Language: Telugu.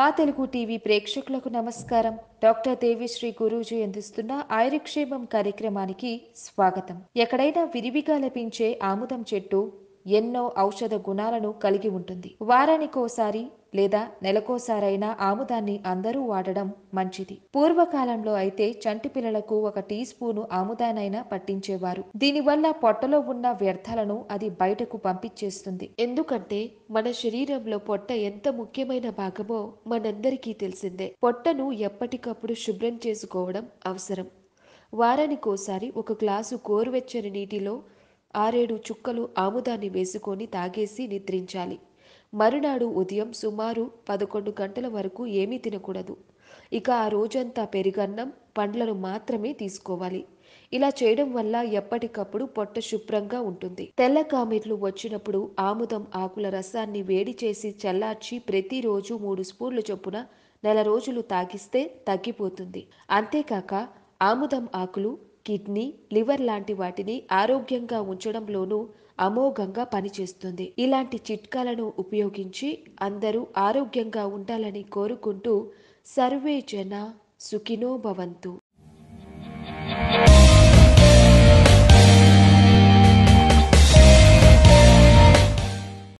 మా తెలుగు టీవీ ప్రేక్షకులకు నమస్కారం డాక్టర్ దేవిశ్రీ గురూజీ అందిస్తున్న ఆయుర్క్షేమం కార్యక్రమానికి స్వాగతం ఎక్కడైనా విరివిగా లభించే ఆముదం చెట్టు ఎన్నో ఔషధ గుణాలను కలిగి ఉంటుంది వారానికోసారి లేదా నెలకోసారైనా ఆముదాన్ని అందరూ వాడడం మంచిది పూర్వకాలంలో అయితే చంటి పిల్లలకు ఒక టీ స్పూను ఆముదానైనా పట్టించేవారు దీనివల్ల పొట్టలో ఉన్న వ్యర్థాలను అది బయటకు పంపించేస్తుంది ఎందుకంటే మన శరీరంలో పొట్ట ఎంత ముఖ్యమైన భాగమో మనందరికీ తెలిసిందే పొట్టను ఎప్పటికప్పుడు శుభ్రం చేసుకోవడం అవసరం వారానికోసారి ఒక గ్లాసు గోరువెచ్చని నీటిలో ఆరేడు చుక్కలు ఆముదాన్ని వేసుకొని తాగేసి నిద్రించాలి మరునాడు ఉదయం సుమారు పదకొండు గంటల వరకు ఏమీ తినకూడదు ఇక ఆ రోజంతా పెరిగన్నం పండ్లను మాత్రమే తీసుకోవాలి ఇలా చేయడం వల్ల ఎప్పటికప్పుడు పొట్ట శుభ్రంగా ఉంటుంది తెల్ల కామెర్లు వచ్చినప్పుడు ఆముదం ఆకుల రసాన్ని వేడి చేసి చల్లార్చి ప్రతిరోజు మూడు స్పూన్లు చొప్పున నెల రోజులు తాగిస్తే తగ్గిపోతుంది అంతేకాక ఆముదం ఆకులు కిడ్నీ లివర్ లాంటి వాటిని ఆరోగ్యంగా ఉంచడంలోనూ అమోఘంగా పనిచేస్తుంది ఇలాంటి చిట్కాలను ఉపయోగించి అందరూ ఆరోగ్యంగా ఉండాలని కోరుకుంటూ సర్వే జన సుఖినో భవంతు